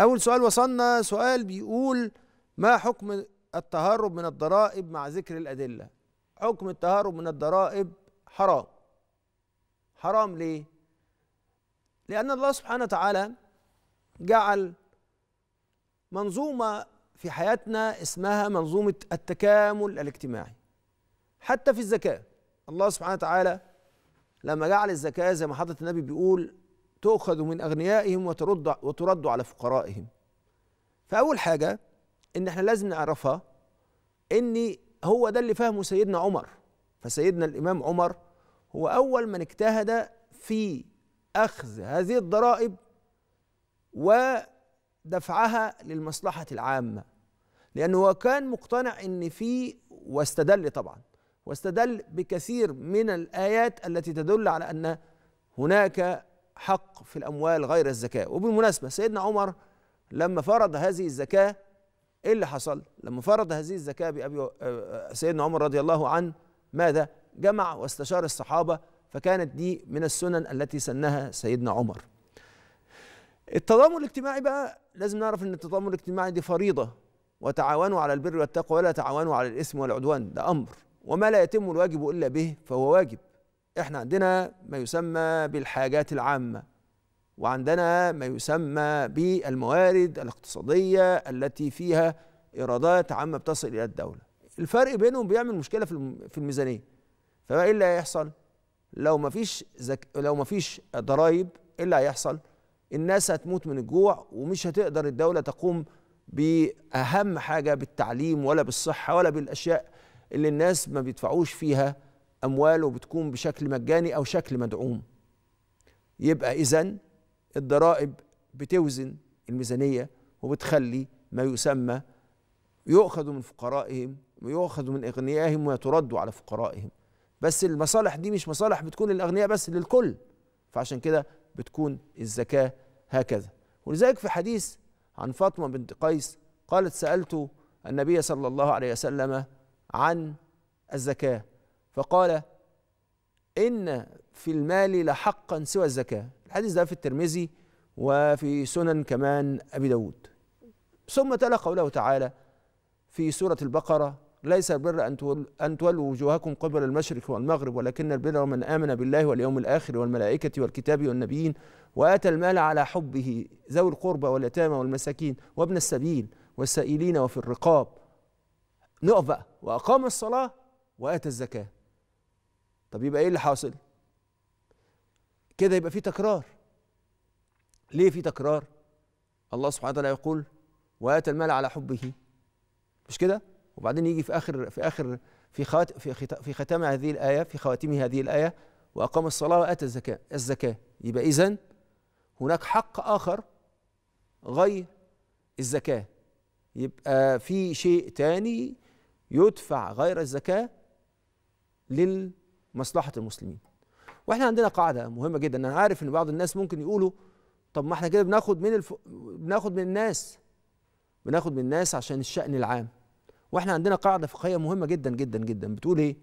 أول سؤال وصلنا سؤال بيقول ما حكم التهرب من الضرائب مع ذكر الأدلة حكم التهرب من الضرائب حرام حرام ليه؟ لأن الله سبحانه وتعالى جعل منظومة في حياتنا اسمها منظومة التكامل الاجتماعي حتى في الزكاة الله سبحانه وتعالى لما جعل الزكاة زي ما حضرة النبي بيقول تؤخذ من أغنيائهم وترد وترد على فقرائهم فأول حاجة إن إحنا لازم نعرفها إن هو ده اللي فهمه سيدنا عمر فسيدنا الإمام عمر هو أول من اجتهد في أخذ هذه الضرائب ودفعها للمصلحة العامة لأنه هو كان مقتنع إن في واستدل طبعا واستدل بكثير من الآيات التي تدل على أن هناك حق في الأموال غير الزكاة وبالمناسبة سيدنا عمر لما فرض هذه الزكاة إيه اللي حصل لما فرض هذه الزكاة بأبي آه، آه، سيدنا عمر رضي الله عنه ماذا جمع واستشار الصحابة فكانت دي من السنن التي سنها سيدنا عمر التضامن الاجتماعي بقى لازم نعرف ان التضامن الاجتماعي دي فريضه وتعاونوا على البر والتقوى ولا تعاونوا على الاثم والعدوان ده امر وما لا يتم الواجب الا به فهو واجب احنا عندنا ما يسمى بالحاجات العامة وعندنا ما يسمى بالموارد الاقتصادية التي فيها إيرادات عامة بتصل إلى الدولة الفرق بينهم بيعمل مشكلة في الميزانية فإيه اللي هيحصل؟ لو مفيش زك... لو مفيش ضرايب إيه اللي هيحصل؟ الناس هتموت من الجوع ومش هتقدر الدولة تقوم بأهم حاجة بالتعليم ولا بالصحة ولا بالأشياء اللي الناس ما بيدفعوش فيها أموال وبتكون بشكل مجاني أو شكل مدعوم يبقى إذا الضرائب بتوزن الميزانية وبتخلي ما يسمى يؤخذ من فقرائهم ويؤخذ من أغنيائهم ويترد على فقرائهم بس المصالح دي مش مصالح بتكون للأغنياء بس للكل فعشان كده بتكون الزكاة هكذا ولذلك في حديث عن فاطمة بنت قيس قالت سألت النبي صلى الله عليه وسلم عن الزكاة فقال إن في المال لحقا سوى الزكاة الحديث ده في الترمذي وفي سنن كمان أبي داود ثم تلا قوله تعالى في سورة البقرة ليس البر أن أن تولوا وجوهكم قبل المشرق والمغرب ولكن البر من آمن بالله واليوم الآخر والملائكة والكتاب والنبيين وآتى المال على حبه ذوي القربى واليتامى والمساكين وابن السبيل والسائلين وفي الرقاب نقف وأقام الصلاة وآتى الزكاة طب يبقى ايه اللي حاصل كده يبقى في تكرار ليه في تكرار الله سبحانه وتعالى يقول واتى المال على حبه مش كده وبعدين يجي في اخر في اخر في خات في في ختام هذه الايه في خواتم هذه الايه واقام الصلاه واتى الزكاه الزكاه يبقى اذا هناك حق اخر غير الزكاه يبقى في شيء تاني يدفع غير الزكاه لل مصلحه المسلمين واحنا عندنا قاعده مهمه جدا انا عارف ان بعض الناس ممكن يقولوا طب ما احنا كده بناخد من الف... بناخد من الناس بناخد من الناس عشان الشان العام واحنا عندنا قاعده فقهيه مهمه جدا جدا جدا بتقول ايه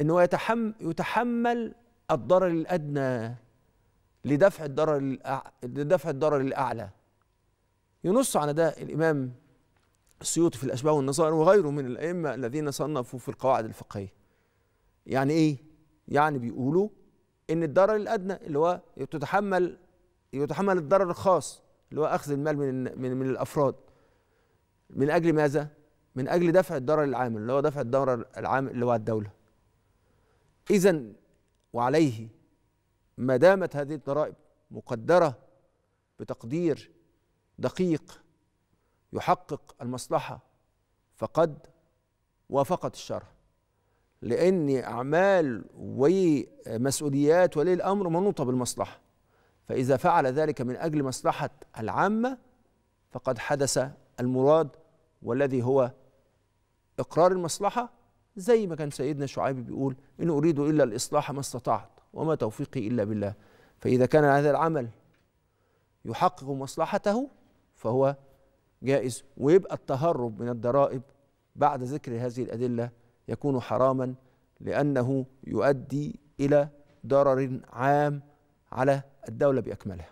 انه يتحمل يتحمل الضرر الادنى لدفع الضرر لدفع الضرر الاعلى ينص على ده الامام السيوطي في الاشباه والنظائر وغيره من الائمه الذين صنفوا في القواعد الفقهيه يعني ايه يعني بيقولوا ان الضرر الادنى اللي هو تتحمل يتحمل الضرر الخاص اللي هو اخذ المال من من, من الافراد من اجل ماذا من اجل دفع الضرر العام اللي هو دفع الضرر العام اللي هو الدوله اذا وعليه ما دامت هذه الضرائب مقدره بتقدير دقيق يحقق المصلحه فقد وافقت الشرع لأن أعمال ومسؤوليات ولي الأمر منوطة بالمصلحة فإذا فعل ذلك من أجل مصلحة العامة فقد حدث المراد والذي هو إقرار المصلحة زي ما كان سيدنا شعيب بيقول إن أريد إلا الإصلاح ما استطعت وما توفيقي إلا بالله فإذا كان هذا العمل يحقق مصلحته فهو جائز ويبقى التهرب من الضرائب بعد ذكر هذه الأدلة يكون حراما لأنه يؤدي إلى ضرر عام على الدولة بأكملها